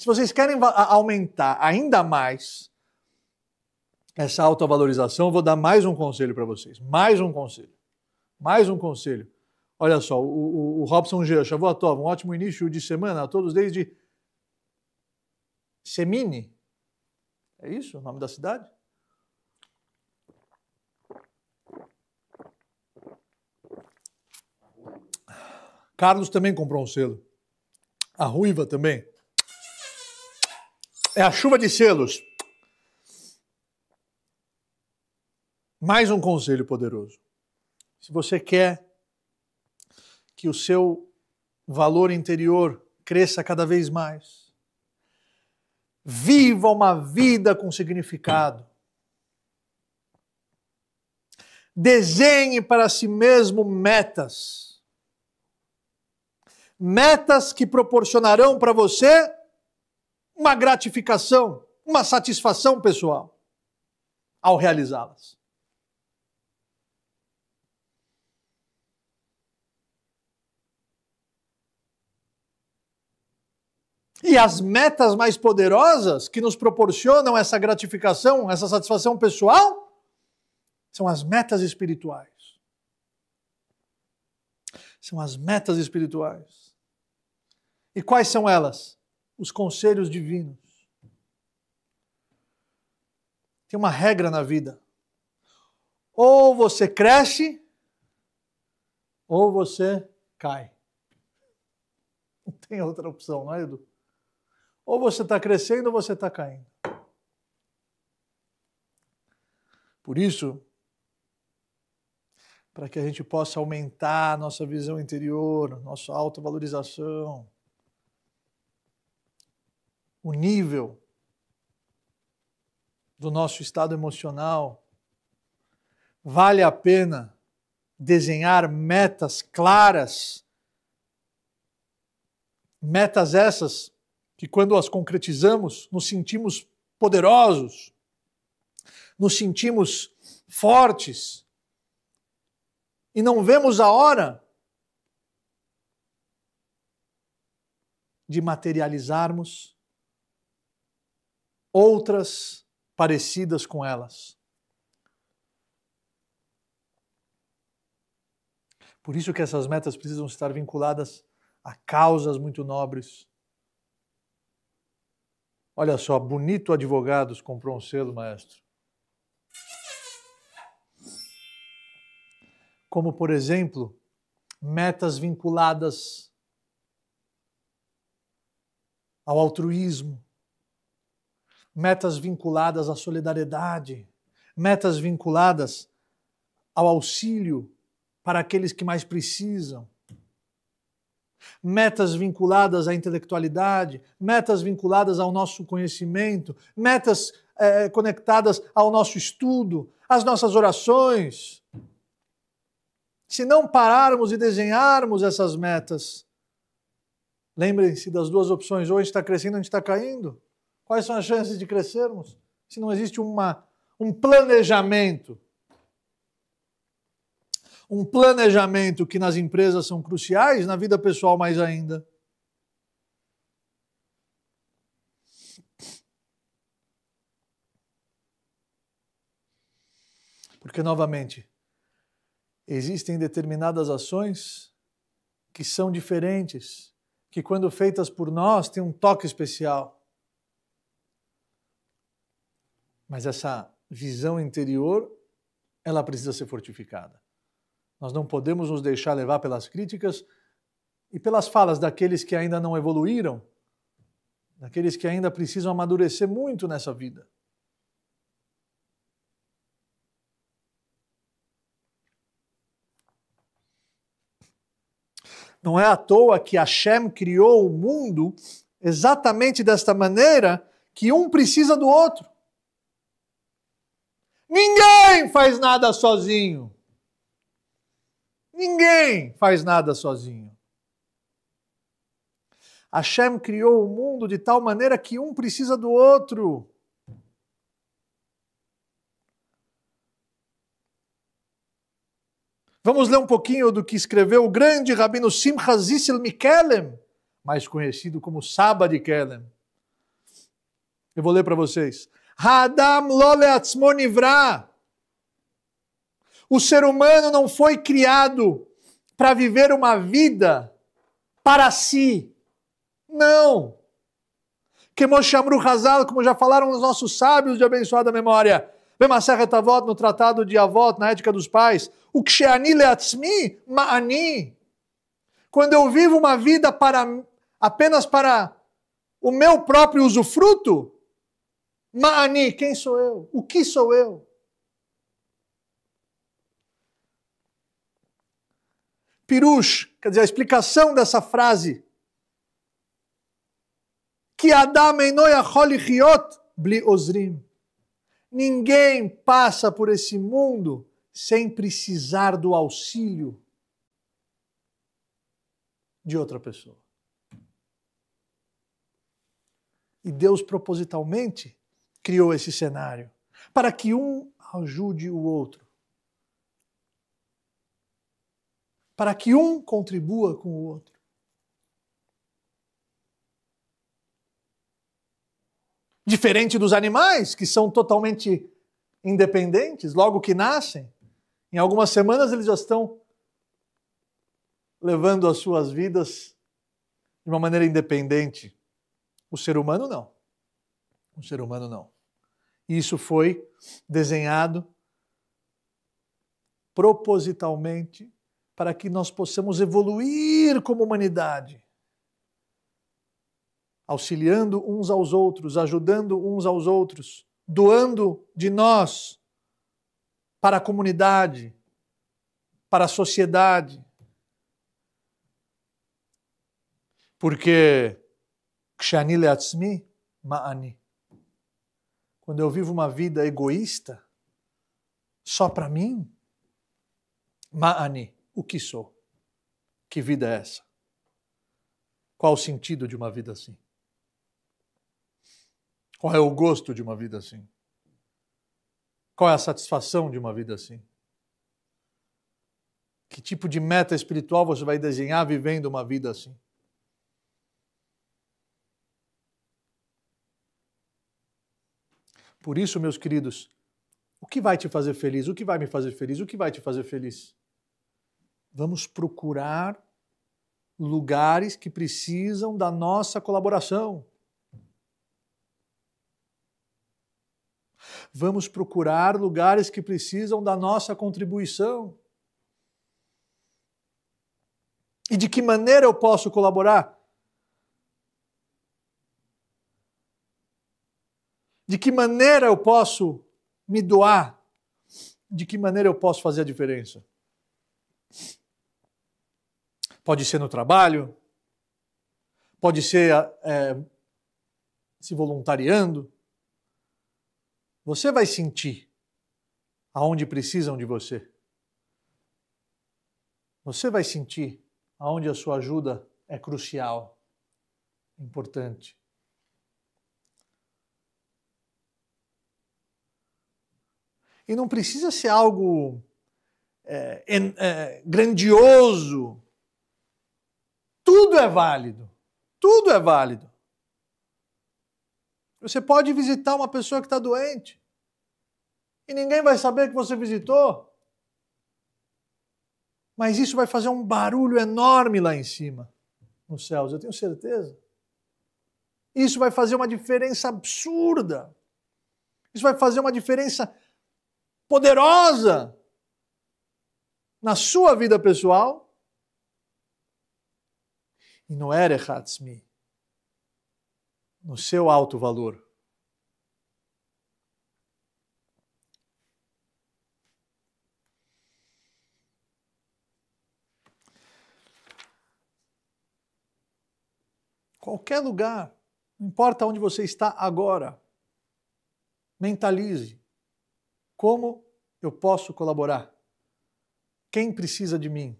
Se vocês querem aumentar ainda mais essa autovalorização, vou dar mais um conselho para vocês. Mais um conselho. Mais um conselho. Olha só, o, o, o Robson Jean, Tova, um ótimo início de semana a todos desde Semini. É isso o nome da cidade? Carlos também comprou um selo. A Ruiva também é a chuva de selos. Mais um conselho poderoso. Se você quer que o seu valor interior cresça cada vez mais, viva uma vida com significado. Desenhe para si mesmo metas. Metas que proporcionarão para você uma gratificação, uma satisfação pessoal ao realizá-las. E as metas mais poderosas que nos proporcionam essa gratificação, essa satisfação pessoal, são as metas espirituais. São as metas espirituais. E quais são elas? os conselhos divinos. Tem uma regra na vida. Ou você cresce, ou você cai. Não tem outra opção, não é, Edu? Ou você está crescendo ou você está caindo. Por isso, para que a gente possa aumentar a nossa visão interior, nossa autovalorização, o nível do nosso estado emocional, vale a pena desenhar metas claras. Metas essas que, quando as concretizamos, nos sentimos poderosos, nos sentimos fortes e não vemos a hora de materializarmos outras parecidas com elas. Por isso que essas metas precisam estar vinculadas a causas muito nobres. Olha só, Bonito Advogados comprou um selo, maestro. Como, por exemplo, metas vinculadas ao altruísmo, metas vinculadas à solidariedade, metas vinculadas ao auxílio para aqueles que mais precisam, metas vinculadas à intelectualidade, metas vinculadas ao nosso conhecimento, metas é, conectadas ao nosso estudo, às nossas orações. Se não pararmos e desenharmos essas metas, lembrem-se das duas opções: ou a gente está crescendo, ou a gente está caindo. Quais são as chances de crescermos se não existe uma, um planejamento? Um planejamento que nas empresas são cruciais, na vida pessoal mais ainda. Porque, novamente, existem determinadas ações que são diferentes, que, quando feitas por nós, têm um toque especial. Mas essa visão interior, ela precisa ser fortificada. Nós não podemos nos deixar levar pelas críticas e pelas falas daqueles que ainda não evoluíram, daqueles que ainda precisam amadurecer muito nessa vida. Não é à toa que Hashem criou o mundo exatamente desta maneira que um precisa do outro. Ninguém faz nada sozinho. Ninguém faz nada sozinho. Hashem criou o mundo de tal maneira que um precisa do outro. Vamos ler um pouquinho do que escreveu o grande rabino Simcha Zissel Mikelem, mais conhecido como Saba de Kelem. Eu vou ler para vocês. Hadam Loleatzmo O ser humano não foi criado para viver uma vida para si. Não. Kemoshamru Hazal, como já falaram os nossos sábios de abençoada memória. Bemaserra Tavot, no Tratado de Avot, na Ética dos Pais. O Ksheani Ma'ani. Quando eu vivo uma vida para apenas para o meu próprio usufruto, Mani, quem sou eu? O que sou eu? Pirush, quer dizer, a explicação dessa frase. Que Adam bli ozrim. Ninguém passa por esse mundo sem precisar do auxílio de outra pessoa. E Deus propositalmente criou esse cenário para que um ajude o outro, para que um contribua com o outro. Diferente dos animais, que são totalmente independentes, logo que nascem, em algumas semanas eles já estão levando as suas vidas de uma maneira independente. O ser humano não. Um ser humano não. Isso foi desenhado propositalmente para que nós possamos evoluir como humanidade, auxiliando uns aos outros, ajudando uns aos outros, doando de nós para a comunidade, para a sociedade. Porque Kshani Leatzmi Ma'ani quando eu vivo uma vida egoísta, só para mim, Ma'ani, o que sou? Que vida é essa? Qual o sentido de uma vida assim? Qual é o gosto de uma vida assim? Qual é a satisfação de uma vida assim? Que tipo de meta espiritual você vai desenhar vivendo uma vida assim? Por isso, meus queridos, o que vai te fazer feliz? O que vai me fazer feliz? O que vai te fazer feliz? Vamos procurar lugares que precisam da nossa colaboração. Vamos procurar lugares que precisam da nossa contribuição. E de que maneira eu posso colaborar? De que maneira eu posso me doar? De que maneira eu posso fazer a diferença? Pode ser no trabalho, pode ser ah, é, se voluntariando. Você vai sentir aonde precisam de você. Você vai sentir aonde a sua ajuda é crucial, importante. E não precisa ser algo é, é, grandioso. Tudo é válido. Tudo é válido. Você pode visitar uma pessoa que está doente e ninguém vai saber que você visitou. Mas isso vai fazer um barulho enorme lá em cima, nos céus, eu tenho certeza. Isso vai fazer uma diferença absurda. Isso vai fazer uma diferença poderosa na sua vida pessoal. E no é Hatzmi no seu alto valor. Qualquer lugar, não importa onde você está agora, mentalize. Como eu posso colaborar? Quem precisa de mim?